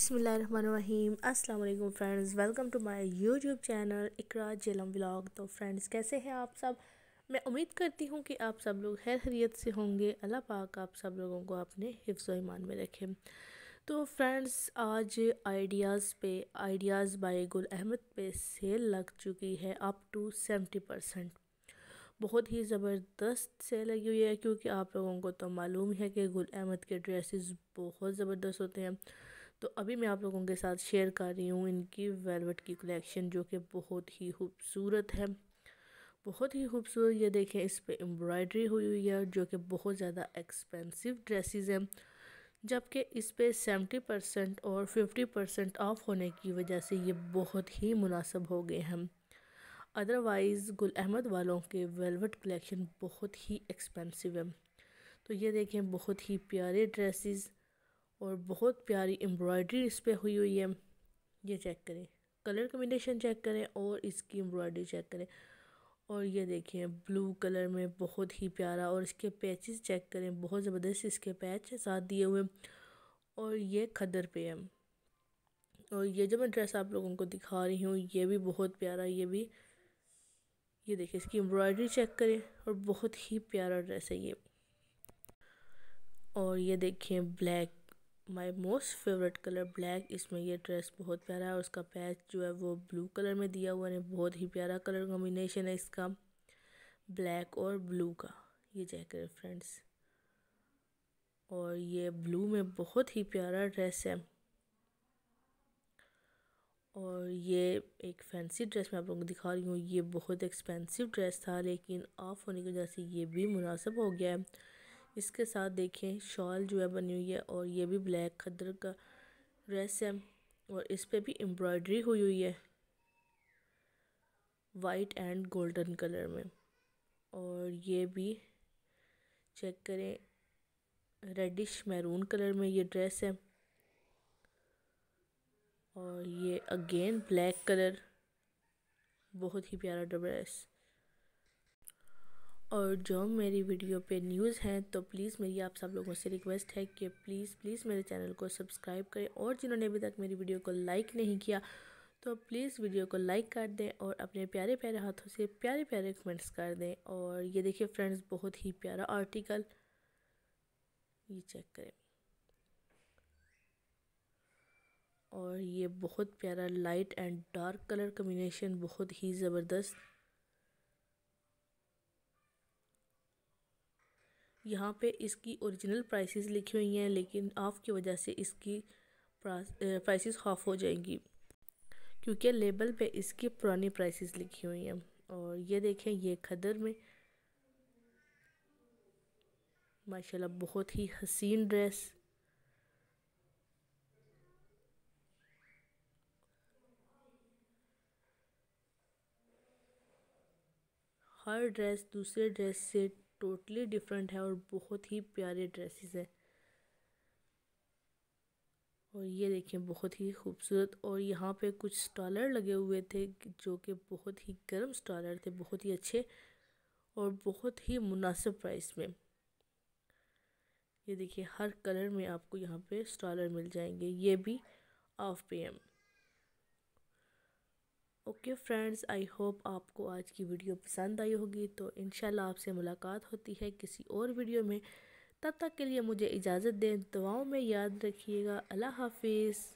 बिसमीम अल्लाम friends welcome to my YouTube channel Iqra Jhelum vlog तो फ्रेंड्स कैसे हैं आप सब मैं उम्मीद करती हूँ कि आप सब लोग खैर खरीत से होंगे अल्लाह पाक आप सब लोगों को अपने हिफ्ज़ ईमान में रखें तो फ्रेंड्स आज आइडियाज़ पे आइडियाज़ बाय गुल अहमद पे सेल लग चुकी है अप टू सेवेंटी परसेंट बहुत ही ज़बरदस्त सेल लगी हुई है क्योंकि आप लोगों को तो मालूम है कि गुल अहमद के ड्रेसेस बहुत ज़बरदस्त होते हैं तो अभी मैं आप लोगों के साथ शेयर कर रही हूँ इनकी वेलवेट की कलेक्शन जो कि बहुत ही खूबसूरत है बहुत ही खूबसूरत ये देखें इस पर एम्ब्रॉयडरी हुई हुई है जो कि बहुत ज़्यादा एक्सपेंसिव ड्रेसेस हैं जबकि इस पर सेवेंटी परसेंट और फिफ्टी परसेंट ऑफ होने की वजह से ये बहुत ही मुनासब हो गए हैं अदरवाइज़ गुल अहमद वालों के वेलवेट कलेक्शन बहुत ही एक्सपेंसिव है तो ये देखें बहुत ही प्यारे ड्रेसेस और बहुत प्यारी एम्ब्रॉयडरी इस पर हुई हुई है ये चेक करें कलर कम्बिनेशन चेक करें और इसकी एम्ब्रॉयडरी चेक करें और ये देखें ब्लू कलर में बहुत ही प्यारा और इसके पैचेस चेक करें बहुत ज़बरदस्त इसके पैच साथ दिए हुए और ये खदर पे है और ये जो मैं ड्रेस आप लोगों को दिखा रही हूँ ये भी बहुत प्यारा ये भी ये देखें इसकी एम्ब्रॉयडरी चेक करें और बहुत ही प्यारा ड्रेस है ये और ये देखें black my most favourite colour black इसमें ये ड्रेस बहुत प्यारा है उसका पैच जो है वो ब्लू कलर में दिया हुआ है बहुत ही प्यारा कलर कॉम्बिनेशन है इसका ब्लैक और ब्लू का ये जैकेट है फ्रेंड्स और ये ब्लू में बहुत ही प्यारा ड्रेस है और ये एक फैंसी ड्रेस मैं आप लोगों को दिखा रही हूँ ये बहुत एक्सपेंसिव ड्रेस था लेकिन ऑफ होने की वजह से ये भी मुनासिब हो गया है इसके साथ देखिए शॉल जो है बनी हुई है और ये भी ब्लैक खदर का ड्रेस है और इस पर भी एम्ब्रॉयडरी हुई हुई है वाइट एंड गोल्डन कलर में और ये भी चेक करें रेडिश मैरून कलर में ये ड्रेस है और ये अगेन ब्लैक कलर बहुत ही प्यारा ड्रेस और जो मेरी वीडियो पे न्यूज़ हैं तो प्लीज़ मेरी आप सब लोगों से रिक्वेस्ट है कि प्लीज़ प्लीज़ मेरे चैनल को सब्सक्राइब करें और जिन्होंने अभी तक मेरी वीडियो को लाइक नहीं किया तो प्लीज़ वीडियो को लाइक कर दें और अपने प्यारे प्यारे हाथों से प्यारे प्यारे कमेंट्स कर दें और ये देखिए फ्रेंड्स बहुत ही प्यारा आर्टिकल ये चेक करें और ये बहुत प्यारा light and dark colour combination बहुत ही ज़बरदस्त यहाँ पे इसकी ओरिजिनल प्राइसेस लिखी हुई हैं लेकिन ऑफ़ की वजह से इसकी प्राइसेस हाफ हो जाएंगी क्योंकि लेबल पे इसकी पुरानी प्राइसेस लिखी हुई हैं और ये देखें ये खदर में माशाल्लाह बहुत ही हसीन ड्रेस हर ड्रेस दूसरे ड्रेस से टोटली डिफरेंट है और बहुत ही प्यारे ड्रेसेस हैं और ये देखिए बहुत ही खूबसूरत और यहाँ पे कुछ स्टॉलर लगे हुए थे जो कि बहुत ही गर्म स्टॉलर थे बहुत ही अच्छे और बहुत ही मुनासिब प्राइस में ये देखिए हर कलर में आपको यहाँ पे स्टॉलर मिल जाएंगे ये भी half P M okay friends I hope आपको आज की वीडियो पसंद आई होगी तो इन आपसे मुलाकात होती है किसी और वीडियो में तब तक के लिए मुझे इजाज़त दें दुआओं में याद रखिएगा अल्लाह हाफिज़